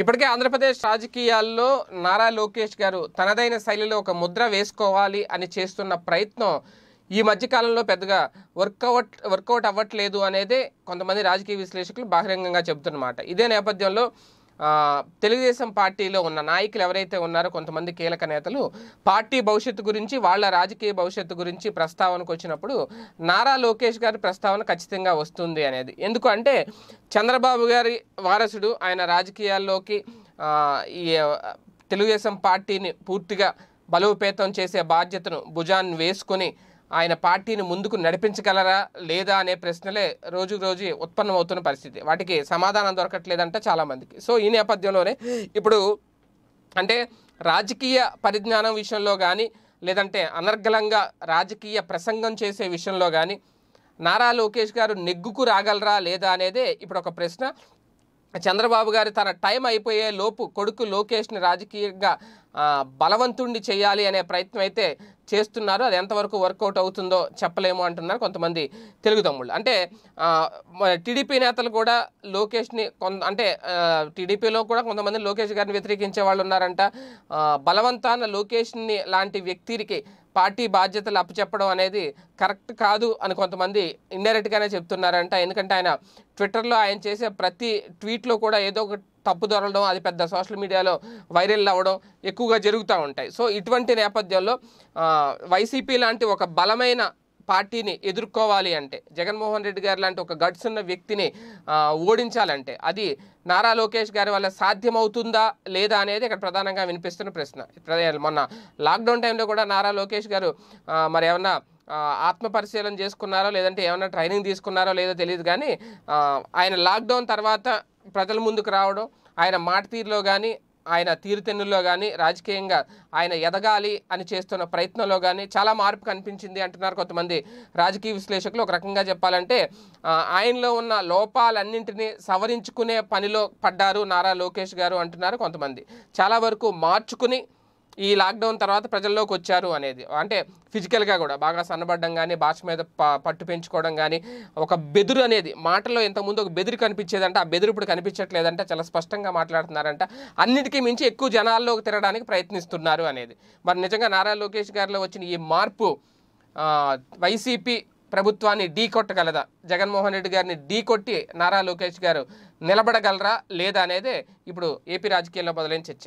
ఇప్పటికే ఆంధ్రప్రదేశ్ రాజకీయాల్లో నారా లోకేష్ గారు తనదైన శైలిలో ఒక ముద్ర వేసుకోవాలి అని చేస్తున్న ప్రయత్నం ఈ మధ్యకాలంలో పెద్దగా వర్కౌట్ వర్కౌట్ అవ్వట్లేదు అనేది కొంతమంది రాజకీయ విశ్లేషకులు బహిరంగంగా చెబుతున్నమాట ఇదే నేపథ్యంలో తెలుగుదేశం పార్టీలో ఉన్న నాయకులు ఎవరైతే ఉన్నారో కొంతమంది కీలక నేతలు పార్టీ భవిష్యత్తు గురించి వాళ్ళ రాజకీయ భవిష్యత్తు గురించి ప్రస్తావనకు వచ్చినప్పుడు నారా లోకేష్ గారి ప్రస్తావన ఖచ్చితంగా వస్తుంది అనేది ఎందుకు అంటే చంద్రబాబు గారి వారసుడు ఆయన రాజకీయాల్లోకి ఈ తెలుగుదేశం పార్టీని పూర్తిగా బలోపేతం చేసే బాధ్యతను భుజాన్ని వేసుకొని ఆయన పార్టీని ముందుకు నడిపించగలరా లేదా అనే ప్రశ్నలే రోజు రోజు ఉత్పన్నమవుతున్న పరిస్థితి వాటికి సమాధానం దొరకట్లేదంటే చాలామందికి సో ఈ నేపథ్యంలోనే ఇప్పుడు అంటే రాజకీయ పరిజ్ఞానం విషయంలో కానీ లేదంటే అనర్గళంగా రాజకీయ ప్రసంగం చేసే విషయంలో కానీ నారా లోకేష్ గారు నెగ్గుకు రాగలరా లేదా అనేదే ఇప్పుడు ఒక ప్రశ్న చంద్రబాబు గారు తన టైం అయిపోయే లోపు కొడుకు లోకేష్ని రాజకీయంగా బలవంతుణ్ణి చేయాలి అనే ప్రయత్నం అయితే చేస్తున్నారు అది ఎంతవరకు వర్కౌట్ అవుతుందో చెప్పలేము అంటున్నారు కొంతమంది తెలుగు తమ్ముళ్ళు అంటే టీడీపీ నేతలు కూడా లోకేష్ని కొంత అంటే టీడీపీలో కూడా కొంతమంది లోకేష్ గారిని వ్యతిరేకించే వాళ్ళు ఉన్నారంట బలవంతాన లోకేష్ని లాంటి వ్యక్తికి పార్టీ బాధ్యతలు అప్పచెప్పడం అనేది కరెక్ట్ కాదు అని కొంతమంది ఇండైరెక్ట్గానే చెప్తున్నారంట ఎందుకంటే ఆయన ట్విట్టర్లో ఆయన చేసే ప్రతి ట్వీట్లో కూడా ఏదో ఒక తప్పు దొరలడం అది పెద్ద సోషల్ మీడియాలో వైరల్ అవ్వడం ఎక్కువగా జరుగుతూ ఉంటాయి సో ఇటువంటి నేపథ్యంలో వైసీపీ లాంటి ఒక బలమైన పార్టీని ఎదుర్కోవాలి అంటే జగన్మోహన్ రెడ్డి గారు లాంటి ఒక గడ్స్ ఉన్న వ్యక్తిని ఓడించాలంటే అది నారా లోకేష్ గారి వల్ల సాధ్యమవుతుందా లేదా అనేది ఇక్కడ ప్రధానంగా వినిపిస్తున్న ప్రశ్న మొన్న లాక్డౌన్ టైంలో కూడా నారా లోకేష్ గారు మరి ఏమన్నా ఆత్మ పరిశీలన చేసుకున్నారో లేదంటే ఏమైనా ట్రైనింగ్ తీసుకున్నారో లేదో తెలియదు కానీ ఆయన లాక్డౌన్ తర్వాత ప్రజల ముందుకు రావడం ఆయన మాట తీరులో కానీ ఆయన తీరుతెన్నుల్లో కానీ రాజకీయంగా ఆయన ఎదగాలి అని చేస్తున్న ప్రయత్నంలో కానీ చాలా మార్పు కనిపించింది అంటున్నారు కొంతమంది రాజకీయ విశ్లేషకులు ఒక రకంగా చెప్పాలంటే ఆయనలో ఉన్న లోపాలన్నింటినీ సవరించుకునే పనిలో పడ్డారు నారా లోకేష్ గారు అంటున్నారు కొంతమంది చాలా వరకు మార్చుకుని ఈ లాక్డౌన్ తర్వాత ప్రజల్లోకి వచ్చారు అనేది అంటే ఫిజికల్గా కూడా బాగా సన్నబడడం కానీ భాష మీద పట్టు పెంచుకోవడం కానీ ఒక బెదురు అనేది మాటలో ఇంతకుముందు ఒక బెదురు కనిపించేదంట ఆ బెదురు ఇప్పుడు కనిపించట్లేదంటే చాలా స్పష్టంగా మాట్లాడుతున్నారంట అన్నిటికీ మించి ఎక్కువ జనాల్లోకి తిరగడానికి ప్రయత్నిస్తున్నారు అనేది మరి నిజంగా నారా లోకేష్ గారిలో వచ్చిన ఈ మార్పు వైసీపీ ప్రభుత్వాన్ని ఢీ కొట్టగలదా జగన్మోహన్ రెడ్డి గారిని ఢీ కొట్టి నారా లోకేష్ గారు నిలబడగలరా లేదా అనేది ఇప్పుడు ఏపీ రాజకీయాల్లో మొదలైన చర్చ